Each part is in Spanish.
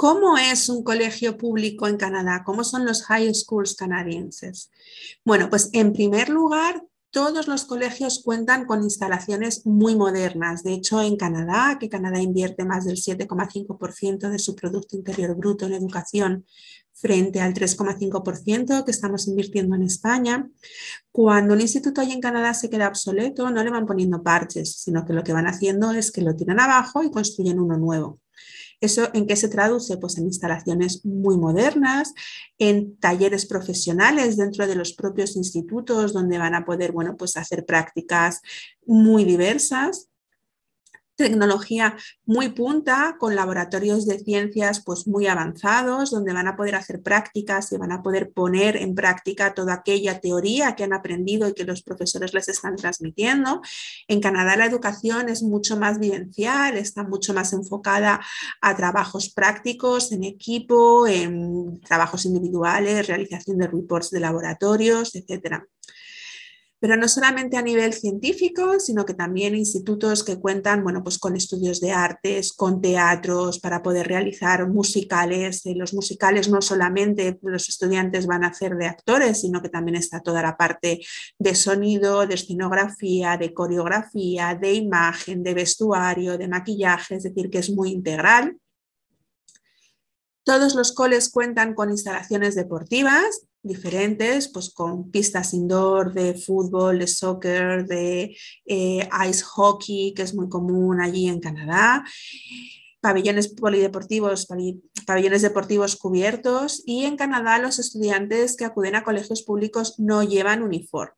¿Cómo es un colegio público en Canadá? ¿Cómo son los high schools canadienses? Bueno, pues en primer lugar, todos los colegios cuentan con instalaciones muy modernas. De hecho, en Canadá, que Canadá invierte más del 7,5% de su Producto Interior Bruto en educación frente al 3,5% que estamos invirtiendo en España, cuando un instituto ahí en Canadá se queda obsoleto, no le van poniendo parches, sino que lo que van haciendo es que lo tiran abajo y construyen uno nuevo. ¿Eso en qué se traduce? Pues en instalaciones muy modernas, en talleres profesionales dentro de los propios institutos donde van a poder, bueno, pues hacer prácticas muy diversas tecnología muy punta, con laboratorios de ciencias pues muy avanzados, donde van a poder hacer prácticas y van a poder poner en práctica toda aquella teoría que han aprendido y que los profesores les están transmitiendo. En Canadá la educación es mucho más vivencial, está mucho más enfocada a trabajos prácticos, en equipo, en trabajos individuales, realización de reports de laboratorios, etcétera pero no solamente a nivel científico, sino que también institutos que cuentan bueno, pues con estudios de artes, con teatros, para poder realizar musicales. Eh, los musicales no solamente los estudiantes van a hacer de actores, sino que también está toda la parte de sonido, de escenografía, de coreografía, de imagen, de vestuario, de maquillaje, es decir, que es muy integral. Todos los coles cuentan con instalaciones deportivas, diferentes, pues con pistas indoor de fútbol, de soccer, de eh, ice hockey, que es muy común allí en Canadá, pabellones polideportivos, pabellones deportivos cubiertos y en Canadá los estudiantes que acuden a colegios públicos no llevan uniforme.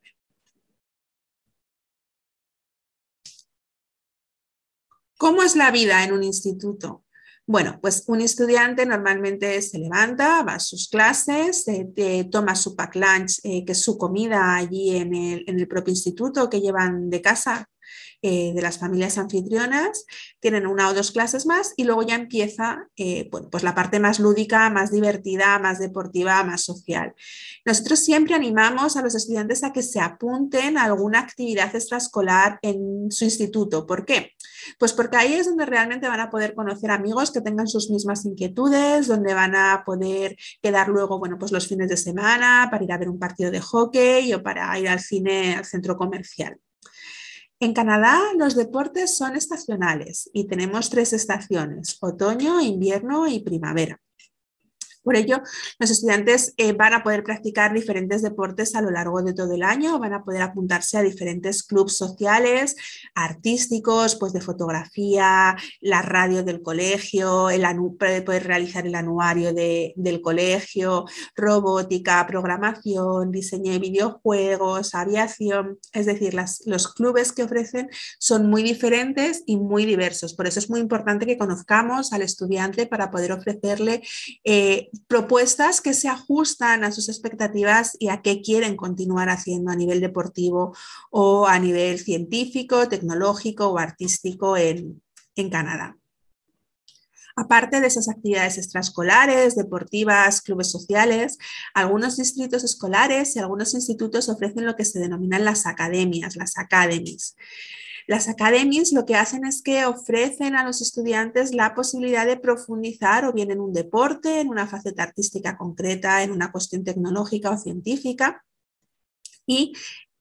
¿Cómo es la vida en un instituto? Bueno, pues un estudiante normalmente se levanta, va a sus clases, eh, toma su pack lunch, eh, que es su comida allí en el, en el, propio instituto que llevan de casa, eh, de las familias anfitrionas, tienen una o dos clases más y luego ya empieza eh, pues la parte más lúdica, más divertida, más deportiva, más social. Nosotros siempre animamos a los estudiantes a que se apunten a alguna actividad extraescolar en su instituto. ¿Por qué? Pues porque ahí es donde realmente van a poder conocer amigos que tengan sus mismas inquietudes, donde van a poder quedar luego, bueno, pues los fines de semana para ir a ver un partido de hockey o para ir al cine, al centro comercial. En Canadá los deportes son estacionales y tenemos tres estaciones, otoño, invierno y primavera. Por ello, los estudiantes eh, van a poder practicar diferentes deportes a lo largo de todo el año, van a poder apuntarse a diferentes clubes sociales, artísticos, pues de fotografía, la radio del colegio, el poder realizar el anuario del colegio, robótica, programación, diseño de videojuegos, aviación, es decir, los clubes que ofrecen son muy diferentes y muy diversos. Por eso es muy importante que conozcamos al estudiante para poder ofrecerle eh, propuestas que se ajustan a sus expectativas y a qué quieren continuar haciendo a nivel deportivo o a nivel científico, tecnológico o artístico en, en Canadá. Aparte de esas actividades extraescolares, deportivas, clubes sociales, algunos distritos escolares y algunos institutos ofrecen lo que se denominan las academias, las academies. Las academias lo que hacen es que ofrecen a los estudiantes la posibilidad de profundizar o bien en un deporte, en una faceta artística concreta, en una cuestión tecnológica o científica. Y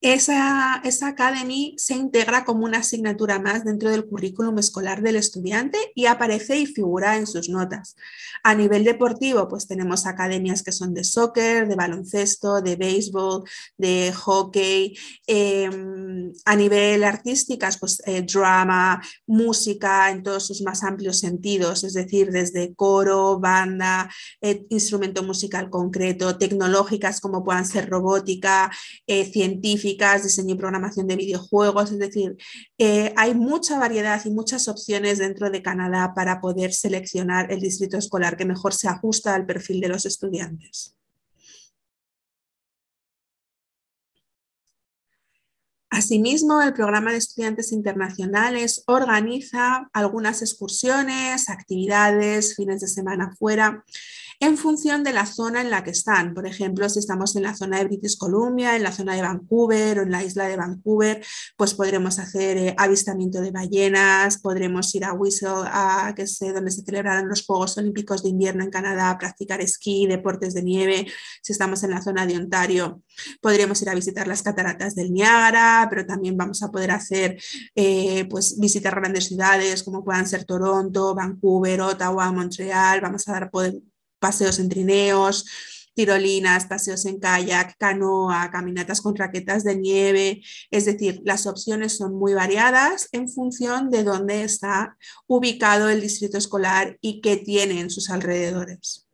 esa, esa Academy se integra como una asignatura más dentro del currículum escolar del estudiante y aparece y figura en sus notas. A nivel deportivo, pues tenemos academias que son de soccer, de baloncesto, de béisbol, de hockey. Em, a nivel artísticas, pues eh, drama, música en todos sus más amplios sentidos, es decir, desde coro, banda, eh, instrumento musical concreto, tecnológicas como puedan ser robótica, eh, científica diseño y programación de videojuegos, es decir, eh, hay mucha variedad y muchas opciones dentro de Canadá para poder seleccionar el distrito escolar que mejor se ajusta al perfil de los estudiantes. Asimismo, el programa de estudiantes internacionales organiza algunas excursiones, actividades, fines de semana fuera, en función de la zona en la que están. Por ejemplo, si estamos en la zona de British Columbia, en la zona de Vancouver o en la isla de Vancouver, pues podremos hacer eh, avistamiento de ballenas, podremos ir a Whistle, a, que sé, donde se celebraron los Juegos Olímpicos de Invierno en Canadá, practicar esquí, deportes de nieve. Si estamos en la zona de Ontario, podremos ir a visitar las cataratas del Niágara, pero también vamos a poder hacer, eh, pues visitar grandes ciudades como puedan ser Toronto, Vancouver, Ottawa, Montreal. Vamos a dar, poder, paseos en trineos, tirolinas, paseos en kayak, canoa, caminatas con raquetas de nieve. Es decir, las opciones son muy variadas en función de dónde está ubicado el distrito escolar y qué tiene en sus alrededores.